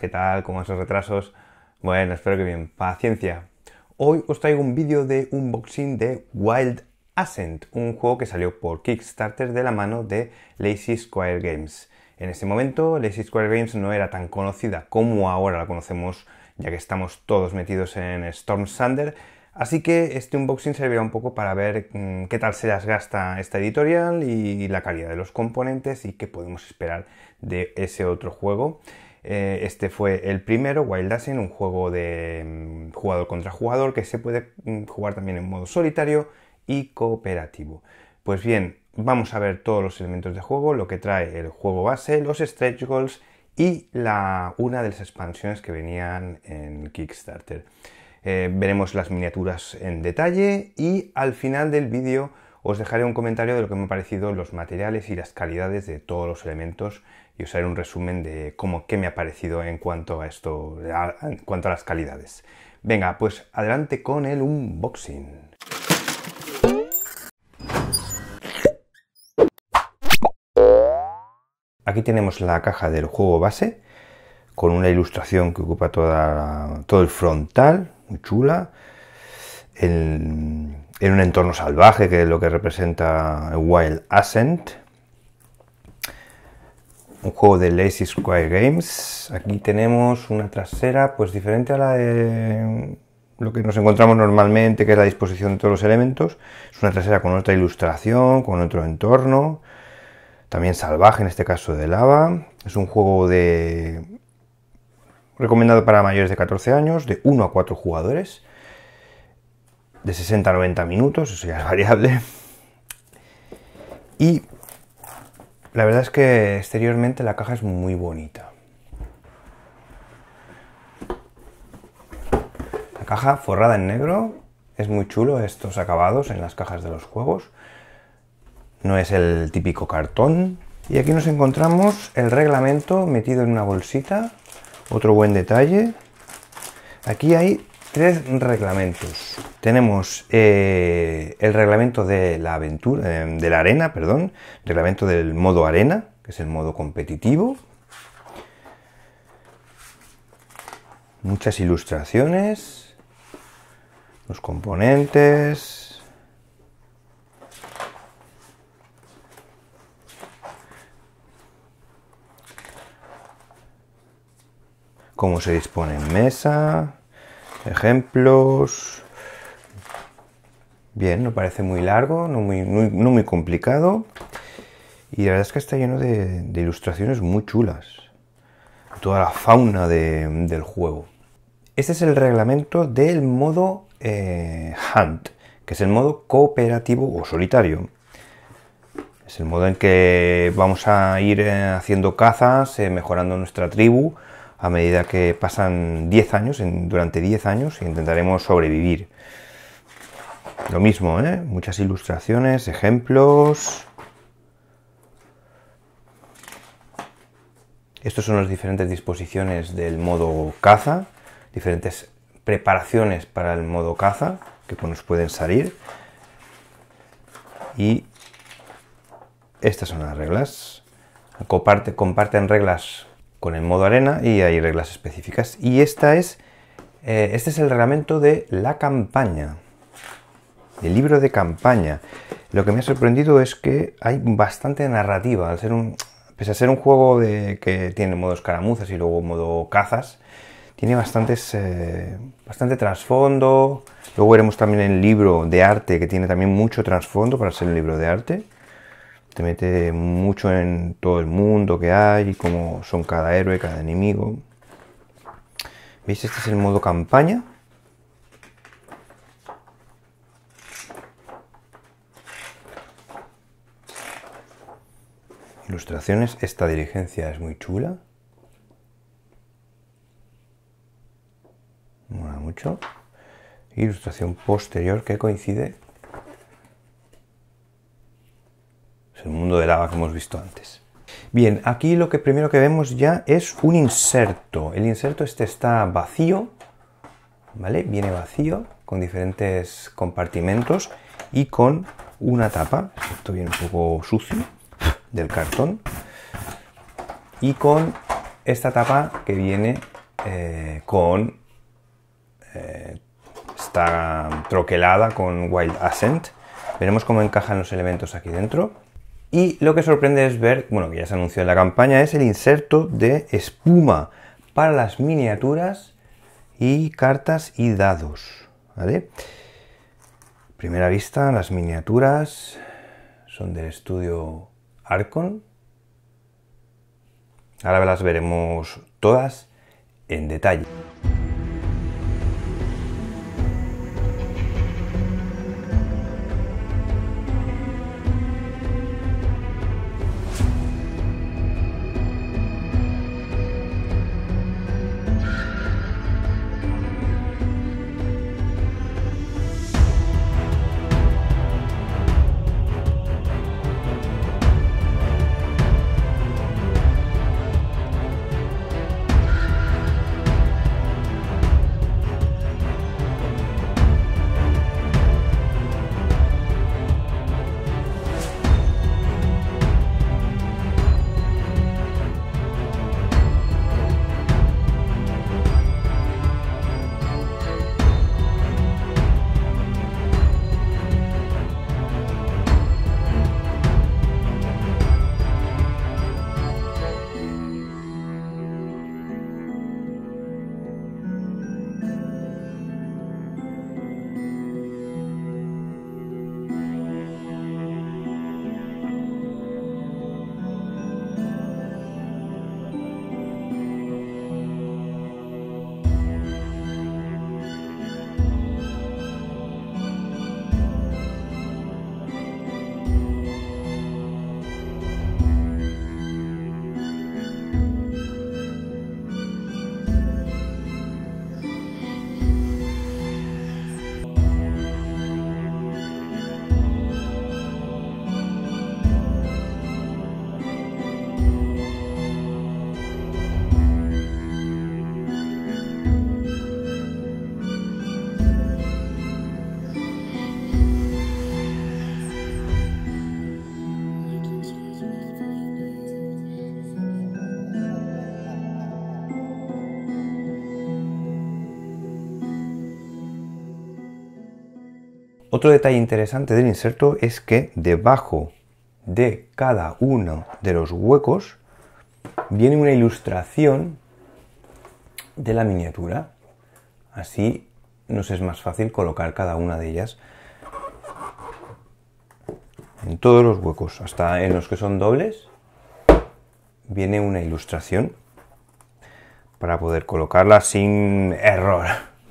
¿qué tal? ¿Cómo esos retrasos? Bueno, espero que bien, paciencia. Hoy os traigo un vídeo de unboxing de Wild Ascent, un juego que salió por Kickstarter de la mano de Lazy Square Games. En ese momento, Lazy Square Games no era tan conocida como ahora la conocemos, ya que estamos todos metidos en Storm Thunder, Así que este unboxing servirá un poco para ver mm, qué tal se las gasta esta editorial y la calidad de los componentes y qué podemos esperar de ese otro juego. Eh, este fue el primero, Wild en un juego de mm, jugador contra jugador que se puede mm, jugar también en modo solitario y cooperativo. Pues bien, vamos a ver todos los elementos de juego, lo que trae el juego base, los stretch goals y la, una de las expansiones que venían en Kickstarter. Eh, veremos las miniaturas en detalle y al final del vídeo os dejaré un comentario de lo que me han parecido los materiales y las calidades de todos los elementos y os haré un resumen de cómo, qué me ha parecido en cuanto a esto, en cuanto a las calidades. Venga, pues adelante con el unboxing. Aquí tenemos la caja del juego base con una ilustración que ocupa toda, todo el frontal, muy chula, en, en un entorno salvaje que es lo que representa Wild Ascent, un juego de Lazy Square Games. Aquí tenemos una trasera pues diferente a la de lo que nos encontramos normalmente, que es la disposición de todos los elementos. Es una trasera con otra ilustración, con otro entorno, también salvaje, en este caso de lava. Es un juego de recomendado para mayores de 14 años, de 1 a 4 jugadores, de 60 a 90 minutos, eso ya es variable. Y la verdad es que exteriormente la caja es muy bonita. La caja forrada en negro, es muy chulo estos acabados en las cajas de los juegos. No es el típico cartón. Y aquí nos encontramos el reglamento metido en una bolsita. Otro buen detalle. Aquí hay tres reglamentos tenemos eh, el reglamento de la aventura, eh, de la arena, perdón, reglamento del modo arena, que es el modo competitivo. Muchas ilustraciones, los componentes. Cómo se dispone en mesa, ejemplos, Bien, no parece muy largo, no muy, complicado. Y la verdad es que está lleno de, ilustraciones muy chulas. Toda la fauna del juego. Este es el reglamento del modo eh, Hunt, que es el modo cooperativo o solitario. Es el modo en que vamos a ir eh, haciendo cazas, eh, mejorando nuestra tribu a medida que pasan 10 años, durante 10 años, e intentaremos sobrevivir. Lo mismo, ¿eh? Muchas ilustraciones, ejemplos. Estos son las diferentes disposiciones del modo caza, diferentes preparaciones para el modo caza que pues, nos pueden salir. Y estas son las reglas. comparten reglas con el modo arena y hay reglas específicas. Y esta es, eh, este es el reglamento de la campaña. El libro de campaña. Lo que me ha sorprendido es que hay bastante narrativa, al ser un, pese a ser un juego de, que tiene modo escaramuzas y luego modo cazas, tiene bastantes, eh, bastante trasfondo. Luego veremos también el libro de arte, que tiene también mucho trasfondo para ser un libro de arte. Te mete mucho en todo el mundo que hay y cómo son cada héroe, cada enemigo. ¿Veis? Este es el modo campaña. ilustraciones. Esta dirigencia es muy chula. Mola mucho. Ilustración posterior que coincide es el mundo de lava que hemos visto antes. Bien, aquí lo que primero que vemos ya es un inserto. El inserto este está vacío, ¿vale? Viene vacío, con diferentes compartimentos y con una tapa. Esto viene un poco sucio, del cartón y con esta tapa que viene eh, con esta eh, está troquelada con Wild Ascent veremos cómo encajan los elementos aquí dentro y lo que sorprende es ver, bueno que ya se anunció en la campaña, es el inserto de espuma para las miniaturas y cartas y dados primera vista las miniaturas son del estudio Arcon. Ahora las veremos todas en detalle. Otro detalle interesante del inserto es que debajo de cada uno de los huecos viene una ilustración de la miniatura. Así nos es más fácil colocar cada una de ellas en todos los huecos, hasta en los que son dobles, viene una ilustración para poder colocarlas sin error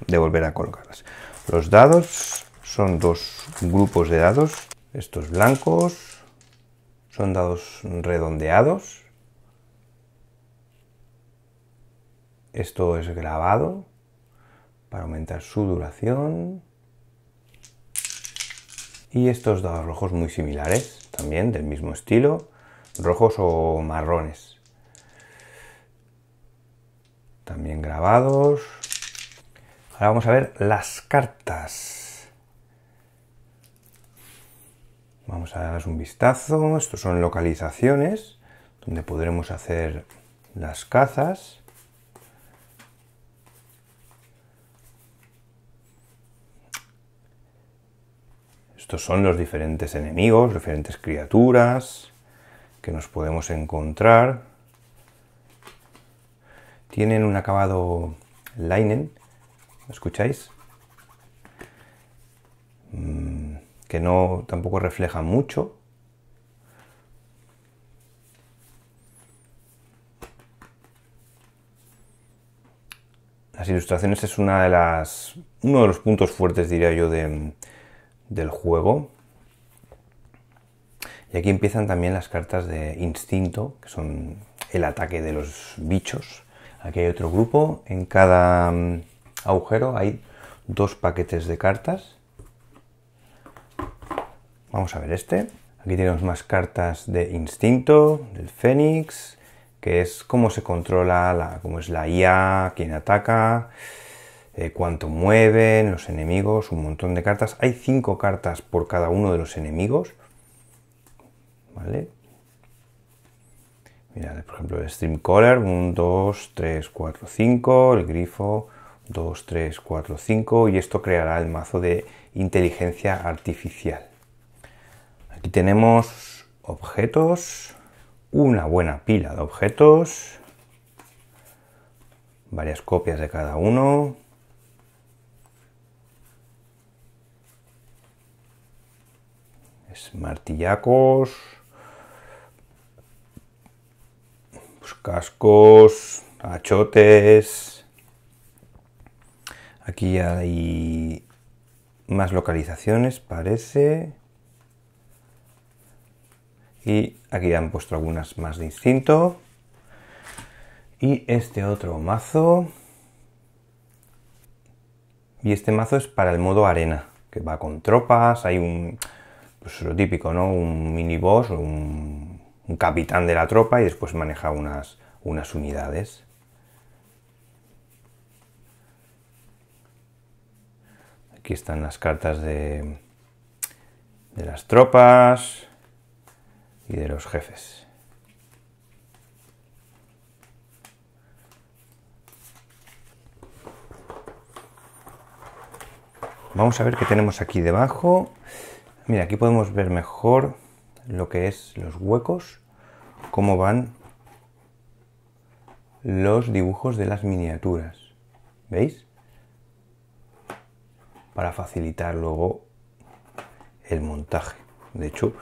de volver a colocarlas. Los dados son dos grupos de dados. Estos blancos son dados redondeados. Esto es grabado para aumentar su duración. Y estos dados rojos muy similares, también del mismo estilo, rojos o marrones. También grabados. Ahora vamos a ver las cartas. Vamos a darles un vistazo. Estos son localizaciones donde podremos hacer las cazas. Estos son los diferentes enemigos, diferentes criaturas que nos podemos encontrar. Tienen un acabado linen, ¿lo escucháis? Mm que no tampoco refleja mucho. Las ilustraciones es una de las, uno de los puntos fuertes, diría yo, del juego. Y aquí empiezan también las cartas de instinto, que son el ataque de los bichos. Aquí hay otro grupo. En cada mm, agujero hay dos paquetes de cartas. Vamos a ver este. Aquí tenemos más cartas de instinto, del Fénix, que es cómo se controla, cómo es la IA, quién ataca, eh, cuánto mueven, los enemigos, un montón de cartas. Hay cinco cartas por cada uno de los enemigos. ¿Vale? Mira, por ejemplo, el Stream Color, 1, 2, 3, 4, 5, el grifo, 2, 3, cuatro, 5, y esto creará el mazo de inteligencia artificial. Aquí tenemos objetos, una buena pila de objetos, varias copias de cada uno. Es martillacos, pues, cascos, achotes. Aquí hay más localizaciones, parece y aquí han puesto algunas más de instinto. Y este otro mazo. Y este mazo es para el modo arena, que va con tropas, hay un, pues lo típico, ¿no? Un mini un, un capitán de la tropa y después maneja unas, unas unidades. Aquí están las cartas de, de las tropas y de los jefes. Vamos a ver qué tenemos aquí debajo. Mira, aquí podemos ver mejor lo que es los huecos, cómo van los dibujos de las miniaturas. ¿Veis? Para facilitar luego el montaje. De hecho,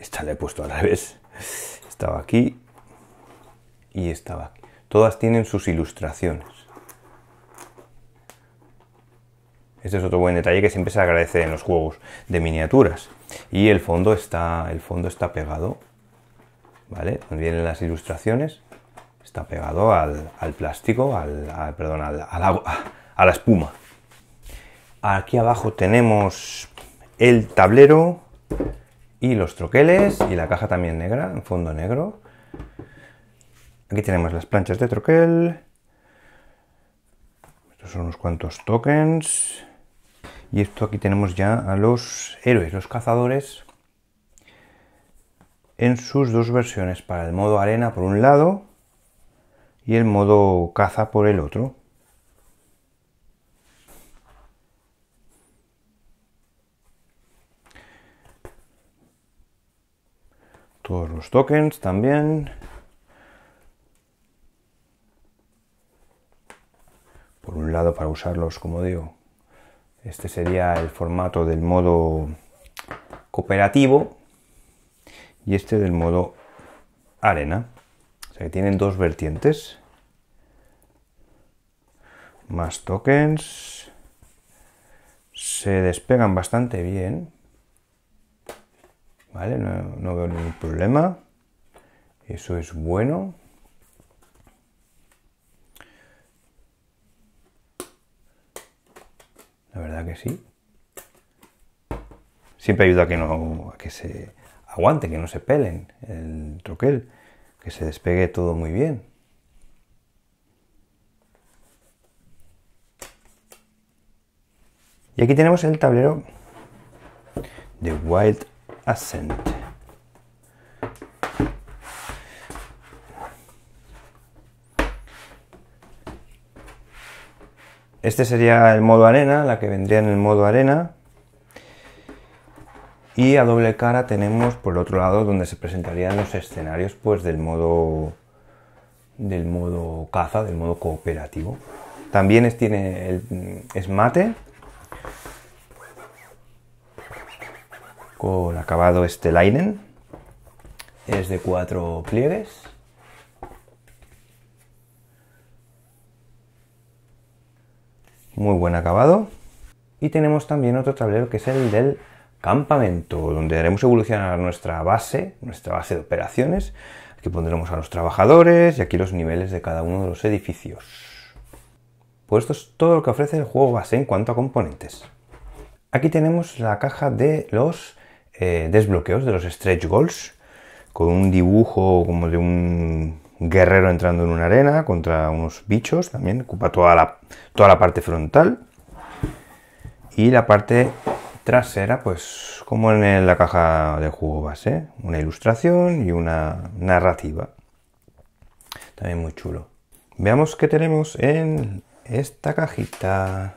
esta la he puesto al revés. Estaba aquí y estaba aquí. Todas tienen sus ilustraciones. Este es otro buen detalle que siempre se agradece en los juegos de miniaturas. Y el fondo está, el fondo está pegado, ¿vale? Donde vienen las ilustraciones, está pegado al, plástico, al, perdón, al, agua, a la espuma. Aquí abajo tenemos el tablero y los troqueles y la caja también negra, en fondo negro. Aquí tenemos las planchas de troquel. Estos son unos cuantos tokens. Y esto aquí tenemos ya a los héroes, los cazadores, en sus dos versiones, para el modo arena por un lado y el modo caza por el otro. todos los tokens también. Por un lado, para usarlos, como digo, este sería el formato del modo cooperativo y este del modo arena. O sea que tienen dos vertientes. Más tokens. Se despegan bastante bien. ¿vale? No, no veo ningún problema. Eso es bueno. La verdad que sí. Siempre ayuda a que, no, a que se aguante, que no se pelen el troquel, que se despegue todo muy bien. Y aquí tenemos el tablero de Wild Ascente. Este sería el modo arena, la que vendría en el modo arena. Y a doble cara tenemos por el otro lado donde se presentarían los escenarios pues del modo del modo caza, del modo cooperativo. También es, tiene el, es mate, con acabado este linen. Es de cuatro pliegues. Muy buen acabado. Y tenemos también otro tablero que es el del campamento, donde haremos evolucionar nuestra base, nuestra base de operaciones. Aquí pondremos a los trabajadores y aquí los niveles de cada uno de los edificios. Pues esto es todo lo que ofrece el juego base en cuanto a componentes. Aquí tenemos la caja de los eh, desbloqueos de los stretch goals, con un dibujo como de un guerrero entrando en una arena contra unos bichos también, ocupa toda la, toda la parte frontal y la parte trasera, pues como en la caja de juego base, una ilustración y una narrativa. También muy chulo. Veamos qué tenemos en esta cajita.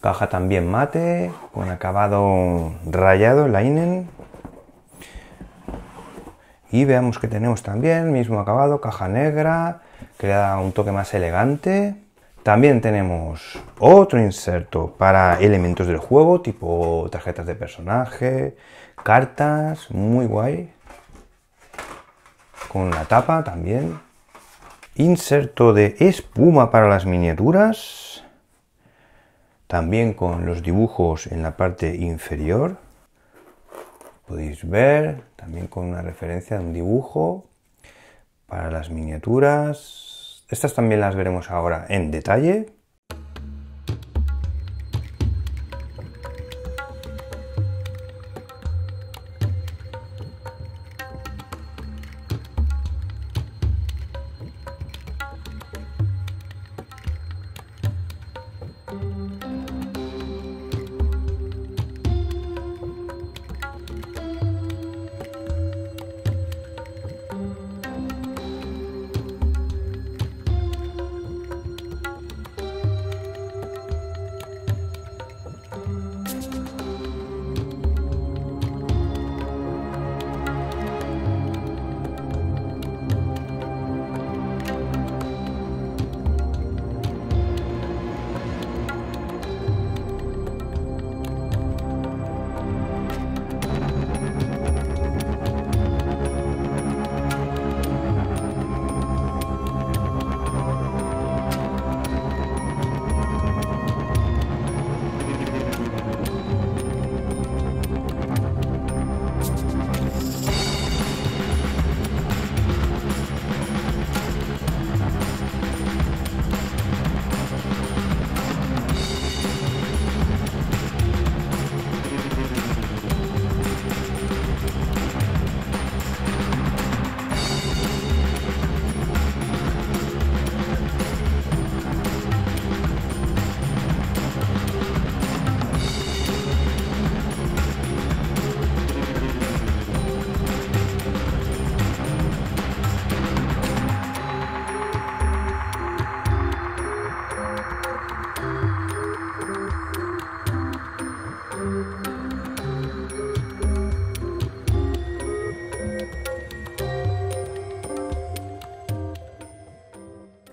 Caja también mate, con acabado rayado, linen. Y veamos que tenemos también, mismo acabado, caja negra, que le da un toque más elegante. También tenemos otro inserto para elementos del juego, tipo tarjetas de personaje, cartas, muy guay. Con la tapa también. Inserto de espuma para las miniaturas también con los dibujos en la parte inferior. Podéis ver también con una referencia de un dibujo para las miniaturas. Estas también las veremos ahora en detalle,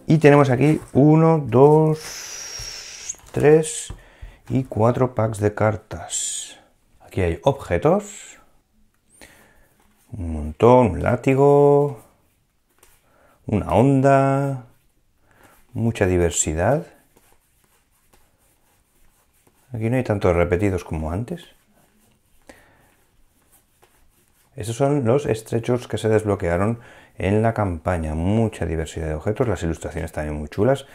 Y tenemos aquí 1, 2, 3 y 4 packs de cartas. Aquí hay objetos. Un montón, un látigo, una onda, mucha diversidad. Aquí no hay tantos repetidos como antes. Esos son los estrechos que se desbloquearon en la campaña. Mucha diversidad de objetos, las ilustraciones también muy chulas.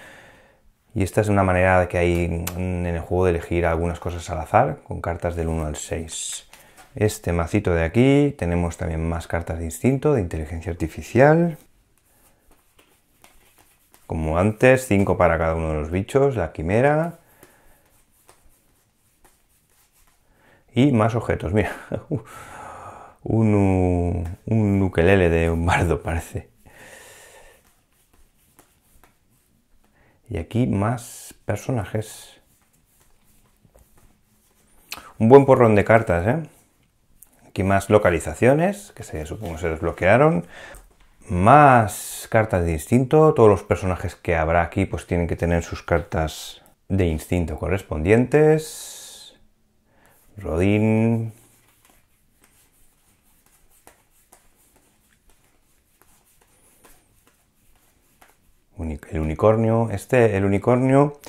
Y esta es una manera de que hay mm, en el juego de elegir algunas cosas al azar, con cartas del 1 al 6. Este macito de aquí, tenemos también más cartas de instinto, de inteligencia artificial. Como antes, 5 para cada uno de los bichos, la quimera. Y más objetos, mira. un, un ukelele de un bardo, parece. Y aquí más personajes. Un buen porrón de cartas, ¿eh? Aquí más localizaciones, que se, supongo se desbloquearon. Más cartas de instinto. Todos los personajes que habrá aquí pues tienen que tener sus cartas de instinto correspondientes. Rodín, el unicornio. Este, el unicornio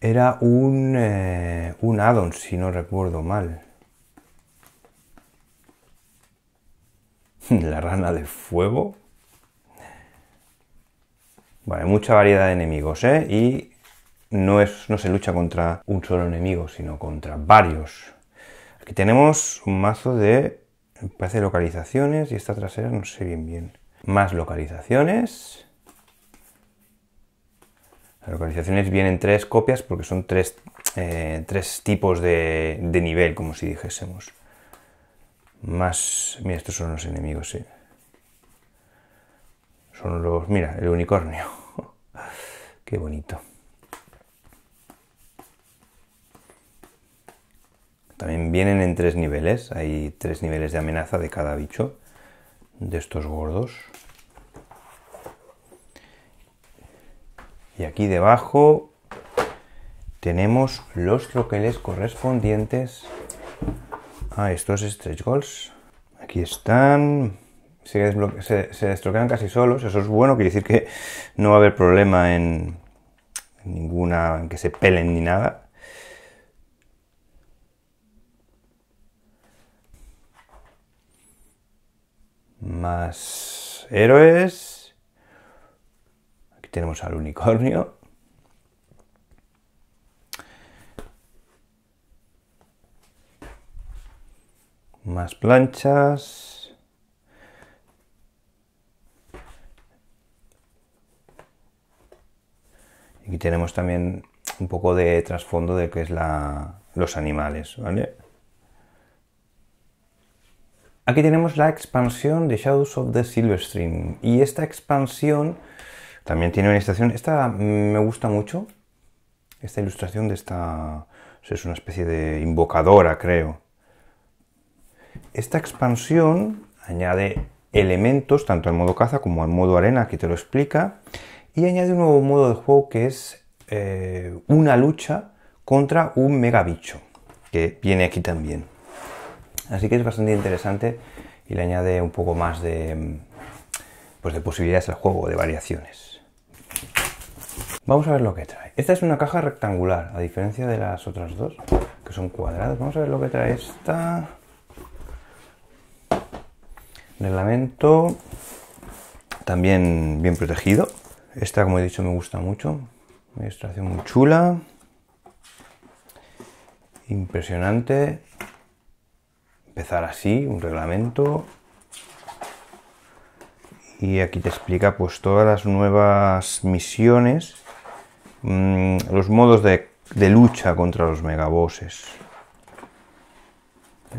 era un, eh, addon, si no recuerdo mal. La rana de fuego. Vale, mucha variedad de enemigos, ¿eh? Y no, es, no se lucha contra un solo enemigo, sino contra varios. Aquí tenemos un mazo de, parece, localizaciones y esta trasera no sé bien bien. Más localizaciones. Las localizaciones vienen tres copias porque son eh, tres, tipos de, de, nivel, como si dijésemos. Más... Mira, estos son los enemigos, sí. Son los... Mira, el unicornio. Qué bonito. También vienen en tres niveles. Hay tres niveles de amenaza de cada bicho. De estos gordos. y aquí debajo tenemos los troqueles correspondientes a estos stretch goals. Aquí están, se, se, destroquean casi solos, eso es bueno, quiere decir que no va a haber problema en, ninguna, en que se pelen ni nada. Más héroes, tenemos al unicornio. Más planchas. Y aquí tenemos también un poco de trasfondo de que es la, los animales, ¿vale? Aquí tenemos la expansión de Shadows of the Silver Stream y esta expansión también tiene una estación, esta me gusta mucho, esta ilustración de esta, es una especie de invocadora, creo. Esta expansión añade elementos, tanto al modo caza como al modo arena, aquí te lo explica, y añade un nuevo modo de juego que es eh, una lucha contra un megabicho, que viene aquí también. Así que es bastante interesante y le añade un poco más de, pues de posibilidades al juego, de variaciones. Vamos a ver lo que trae. Esta es una caja rectangular, a diferencia de las otras dos, que son cuadradas. Vamos a ver lo que trae esta. Reglamento también bien protegido. Esta, como he dicho, me gusta mucho. Una ilustración muy chula. Impresionante. Empezar así, un reglamento y aquí te explica pues todas las nuevas misiones, mm, los modos de, de, lucha contra los megaboses.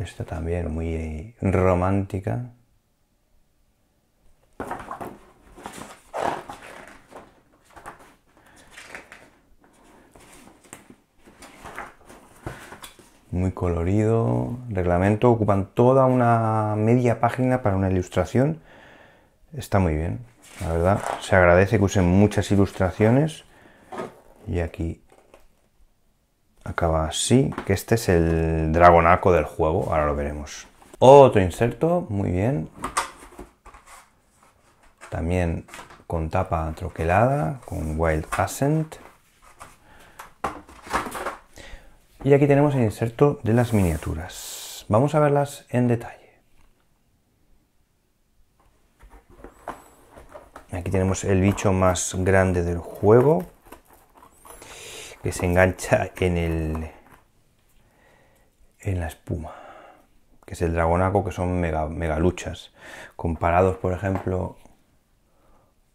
Esta también muy romántica. muy colorido, reglamento, ocupan toda una media página para una ilustración está muy bien, la verdad. Se agradece que usen muchas ilustraciones. Y aquí acaba así, que este es el dragonaco del juego, ahora lo veremos. Otro inserto, muy bien. También con tapa troquelada, con Wild Ascent. Y aquí tenemos el inserto de las miniaturas. Vamos a verlas en detalle. Aquí tenemos el bicho más grande del juego, que se engancha en el en la espuma, que es el dragonaco, que son mega, luchas, comparados, por ejemplo,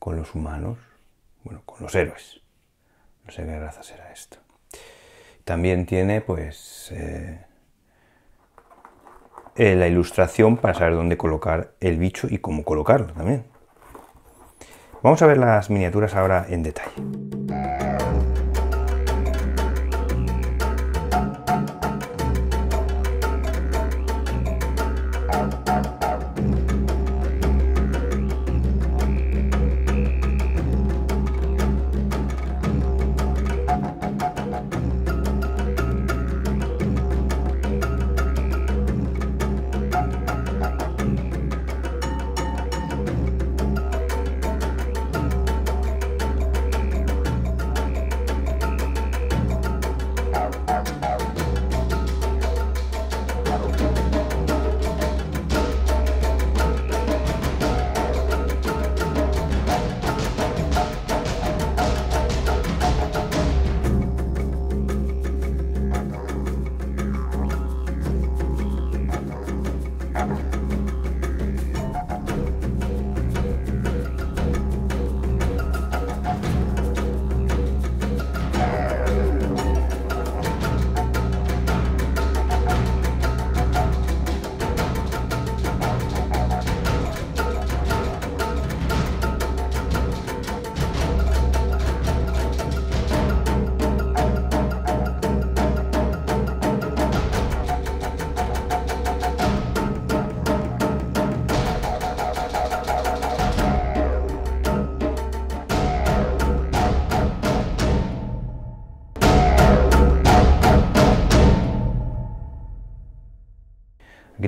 con los humanos, bueno, con los héroes. No sé qué raza será esto. También tiene, pues, eh, eh, la ilustración para saber dónde colocar el bicho y cómo colocarlo también. Vamos a ver las miniaturas ahora en detalle.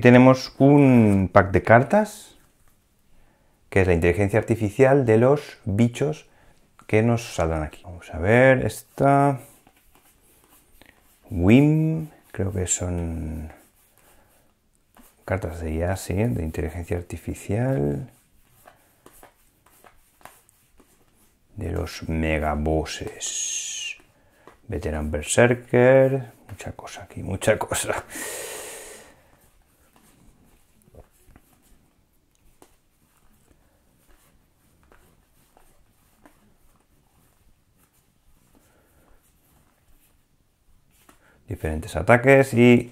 tenemos un pack de cartas, que es la inteligencia artificial de los bichos que nos saldrán aquí. Vamos a ver, esta... Wim, creo que son cartas de IA, sí, de inteligencia artificial. De los megaboses, Veteran Berserker, mucha cosa aquí, mucha cosa. diferentes ataques y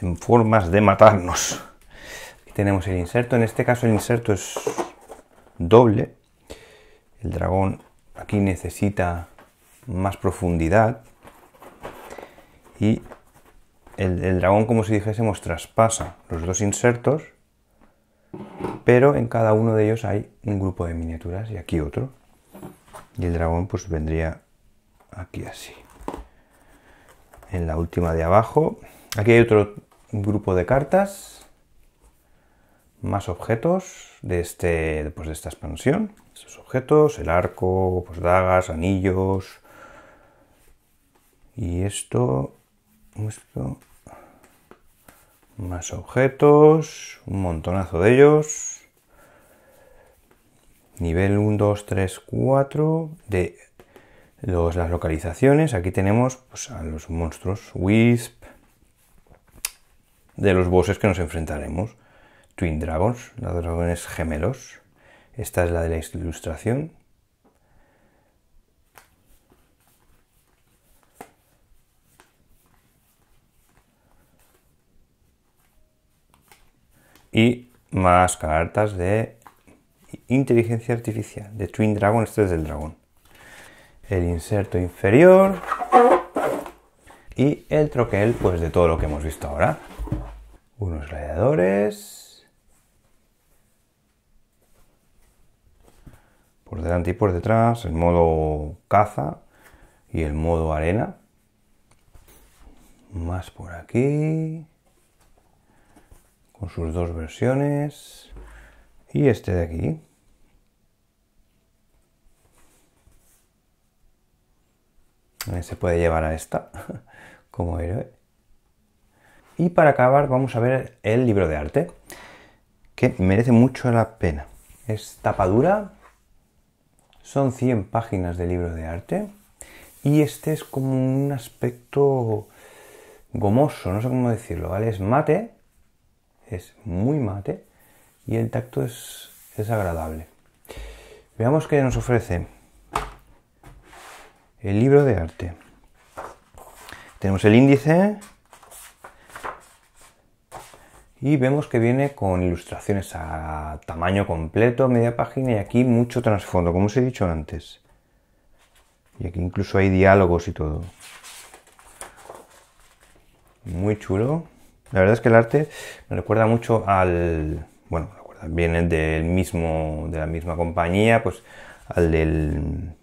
en formas de matarnos. Aquí tenemos el inserto, en este caso el inserto es doble. El dragón aquí necesita más profundidad y el, el dragón, como si dijésemos, traspasa los dos insertos, pero en cada uno de ellos hay un grupo de miniaturas y aquí otro. Y el dragón pues vendría aquí así en la última de abajo. Aquí hay otro grupo de cartas, más objetos de, este, pues de esta expansión. Estos objetos, el arco, pues dagas, anillos. Y esto, esto, más objetos, un montonazo de ellos. Nivel 1, 2, 3, 4 de las localizaciones, aquí tenemos pues, a los monstruos Wisp, de los bosses que nos enfrentaremos, Twin Dragons, los dragones gemelos, esta es la de la ilustración. Y más cartas de inteligencia artificial, de Twin Dragons, este del dragón el inserto inferior y el troquel pues de todo lo que hemos visto ahora. Unos radiadores por delante y por detrás, el modo caza y el modo arena. Más por aquí con sus dos versiones y este de aquí Eh, se puede llevar a esta como héroe. Y para acabar vamos a ver el libro de arte, que merece mucho la pena. Es tapadura, son 100 páginas de libro de arte y este es como un aspecto gomoso, no sé cómo decirlo, ¿vale? Es mate, es muy mate y el tacto es, es agradable. Veamos qué nos ofrece el libro de arte. Tenemos el índice y vemos que viene con ilustraciones a tamaño completo, media página y aquí mucho trasfondo, como os he dicho antes. Y aquí incluso hay diálogos y todo. Muy chulo. La verdad es que el arte me recuerda mucho al... Bueno, viene del mismo, de la misma compañía, pues al del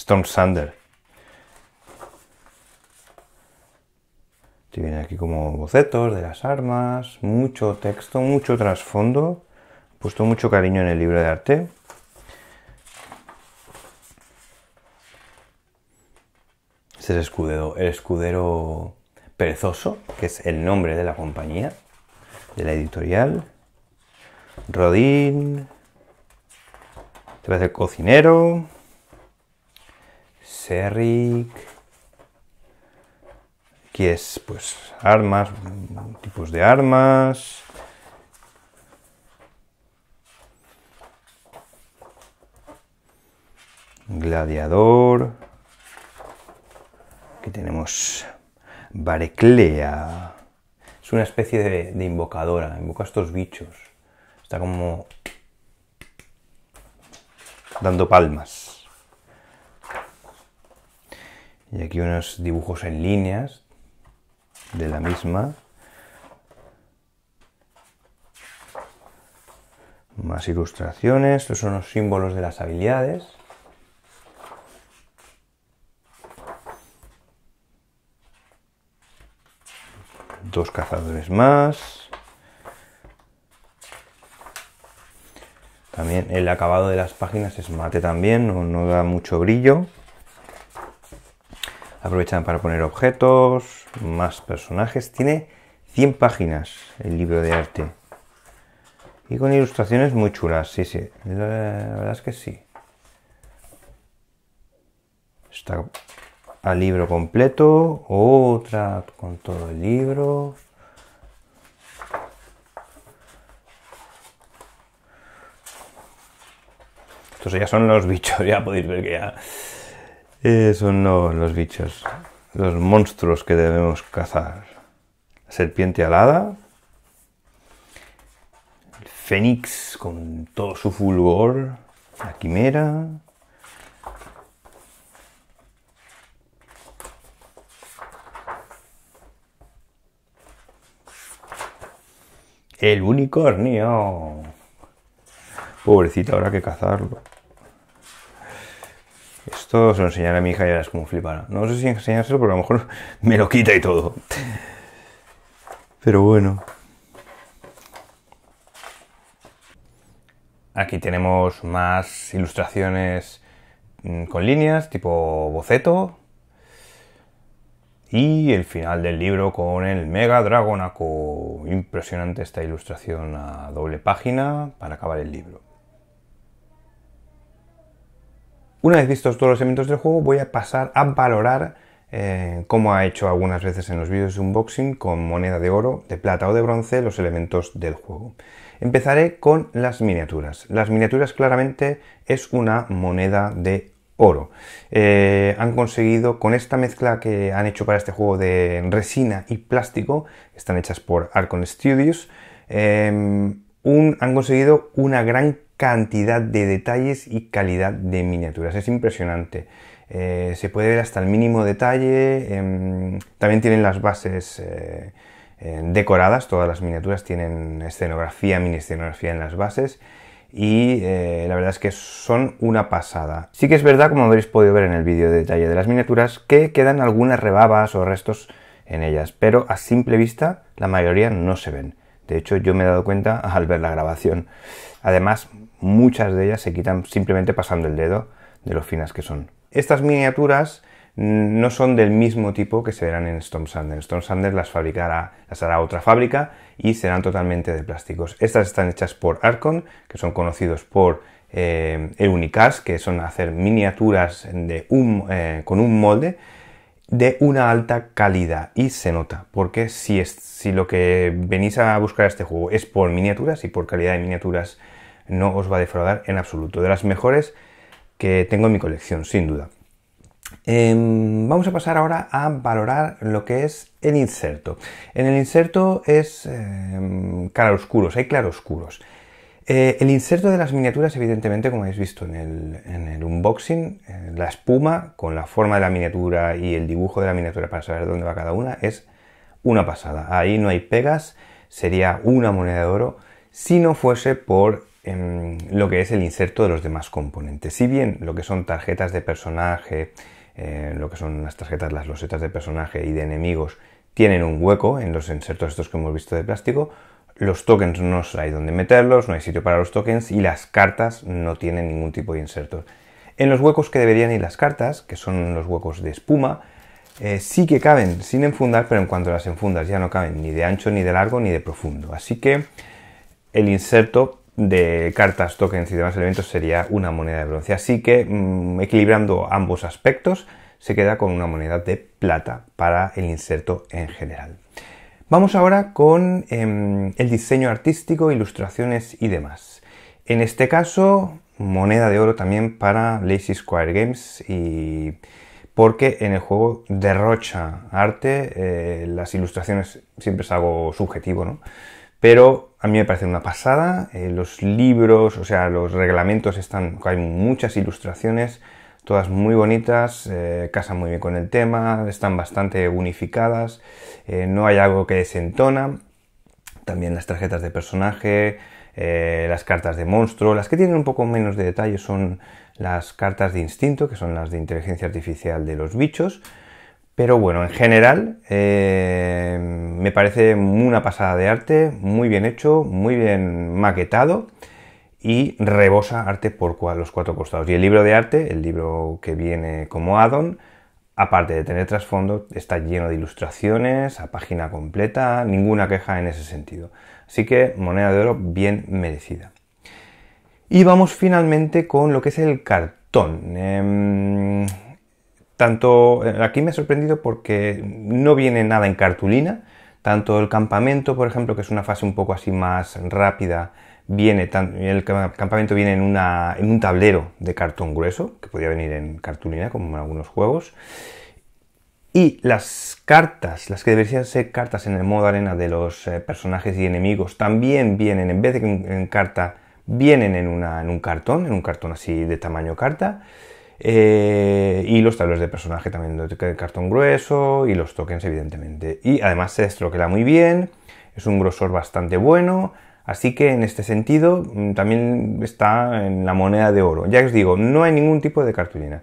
Storm Sander. Te aquí como bocetos de las armas, mucho texto, mucho trasfondo. puesto mucho cariño en el libro de arte. Este es el escudero, el escudero perezoso, que es el nombre de la compañía, de la editorial. Rodín. Te parece el cocinero. Eric, que es pues armas, tipos de armas. Gladiador. Aquí tenemos Bareclea. Es una especie de, de invocadora, invoca estos bichos. Está como dando palmas. y aquí unos dibujos en líneas de la misma. Más ilustraciones, estos son los símbolos de las habilidades. Dos cazadores más. También el acabado de las páginas es mate también, no, no da mucho brillo. Aprovechan para poner objetos, más personajes. Tiene 100 páginas el libro de arte. Y con ilustraciones muy chulas, sí, sí. La verdad es que sí. Está al libro completo. Otra con todo el libro. Estos ya son los bichos, ya podéis ver que ya eh, son los, bichos, los monstruos que debemos cazar. La serpiente alada, el fénix con todo su fulgor, la quimera, el unicornio. Pobrecito, habrá que cazarlo. Esto se lo enseñaré a mi hija y es como flipara. No sé si enseñárselo, pero a lo mejor me lo quita y todo. Pero bueno. Aquí tenemos más ilustraciones mm, con líneas, tipo boceto. Y el final del libro con el Mega Dragonaco. Impresionante esta ilustración a doble página para acabar el libro. Una vez vistos todos los elementos del juego, voy a pasar a valorar eh, como ha hecho algunas veces en los vídeos de unboxing con moneda de oro, de plata o de bronce los elementos del juego. Empezaré con las miniaturas. Las miniaturas claramente es una moneda de oro. Eh, han conseguido con esta mezcla que han hecho para este juego de resina y plástico, están hechas por Arcon Studios, eh, han conseguido una gran cantidad de detalles y calidad de miniaturas. Es impresionante. Eh, se puede ver hasta el mínimo detalle. Em, también tienen las bases eh, em, decoradas, todas las miniaturas tienen escenografía, mini escenografía en las bases. Y eh, la verdad es que son una pasada. Sí que es verdad, como habréis podido ver en el vídeo de detalle de las miniaturas, que quedan algunas rebabas o restos en ellas, pero a simple vista la mayoría no se ven. De hecho, yo me he dado cuenta al ver la grabación. Además, muchas de ellas se quitan simplemente pasando el dedo de lo finas que son. Estas miniaturas no son del mismo tipo que se verán en Storm Sanders Storm Sanders las, fabricará, las hará otra fábrica y serán totalmente de plásticos. Estas están hechas por Arcon, que son conocidos por eh, el Unicast, que son hacer miniaturas eh, con un molde de una alta calidad y se nota, porque si, si lo que venís a buscar este juego es por miniaturas y por calidad de miniaturas no os va a defraudar en absoluto. De las mejores que tengo en mi colección, sin duda. Em, vamos a pasar ahora a valorar lo que es el inserto. En el inserto es em, claroscuros, hay claroscuros. Eh, el inserto de las miniaturas, evidentemente, como habéis visto en el, en el unboxing, eh, la espuma con la forma de la miniatura y el dibujo de la miniatura para saber dónde va cada una es una pasada. Ahí no hay pegas, sería una moneda de oro si no fuese por lo que es el inserto de los demás componentes. Si bien lo que son tarjetas de personaje, eh, lo que son las tarjetas, las losetas de personaje y de enemigos, tienen un hueco en los insertos estos que hemos visto de plástico, los tokens no hay donde meterlos, no hay sitio para los tokens y las cartas no tienen ningún tipo de inserto. En los huecos que deberían ir las cartas, que son los huecos de espuma, eh, sí que caben sin enfundar, pero en cuanto las enfundas ya no caben ni de ancho, ni de largo, ni de profundo. Así que el inserto de cartas, tokens y demás elementos sería una moneda de bronce. Así que mm, equilibrando ambos aspectos se queda con una moneda de plata para el inserto en general. Vamos ahora con em, el diseño artístico, ilustraciones y demás. En este caso, moneda de oro también para Lazy Square Games y porque en el juego derrocha arte, eh, las ilustraciones siempre es algo subjetivo, ¿no? Pero a mí me parece una pasada. Eh, los libros, o sea, los reglamentos están, hay muchas ilustraciones, todas muy bonitas, eh, casan muy bien con el tema, están bastante unificadas, eh, no hay algo que desentona. También las tarjetas de personaje, las cartas de monstruo, las que tienen un poco menos de detalle son las cartas de instinto, que son las de inteligencia artificial de los bichos. Pero bueno, en general eh, me parece una pasada de arte, muy bien hecho, muy bien maquetado y rebosa arte por los cuatro costados. Y el libro de arte, el libro que viene como addon, aparte de tener trasfondo, está lleno de ilustraciones, a página completa, ninguna queja en ese sentido. Así que moneda de oro bien merecida. Y vamos finalmente con lo que es el cartón. Em, tanto eh, aquí me ha sorprendido porque no viene nada en cartulina, tanto el campamento, por ejemplo, que es una fase un poco así más rápida, viene el campamento viene en, un tablero de cartón grueso, que podía venir en cartulina como en algunos juegos. Y las cartas, las que deberían ser cartas en el modo arena de los eh, personajes y enemigos, también vienen, en vez de en, en carta, vienen en, en, un cartón, en un cartón así de tamaño carta. Eh, y los tableros de personaje también de cartón grueso y los tokens evidentemente. Y además se destroquela muy bien, es un grosor bastante bueno, así que en este sentido mm, también está en la moneda de oro. Ya os digo, no hay ningún tipo de cartulina.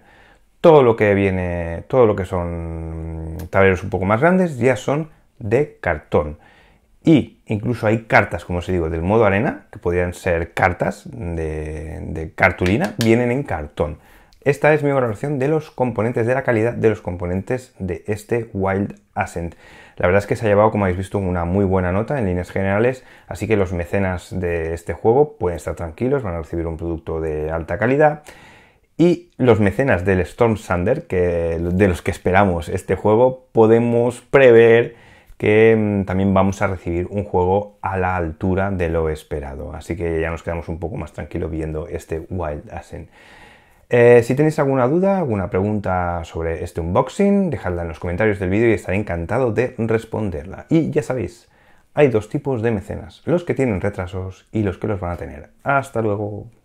Todo lo que viene, todo lo que son tableros un poco más grandes ya son de cartón. Y incluso hay cartas, como os digo, del modo arena, que podrían ser cartas de cartulina, vienen en cartón. Esta es mi valoración de los componentes, de la calidad de los componentes de este Wild Ascent. La verdad es que se ha llevado, como habéis visto, una muy buena nota en líneas generales, así que los mecenas de este juego pueden estar tranquilos, van a recibir un producto de alta calidad. Y los mecenas del Storm Thunder, que, de los que esperamos este juego, podemos prever que mm, también vamos a recibir un juego a la altura de lo esperado. Así que ya nos quedamos un poco más tranquilos viendo este Wild Ascent. Eh, si tenéis alguna duda, alguna pregunta sobre este unboxing, dejadla en los comentarios del vídeo y estaré encantado de responderla. Y ya sabéis, hay dos tipos de mecenas, los que tienen retrasos y los que los van a tener. Hasta luego.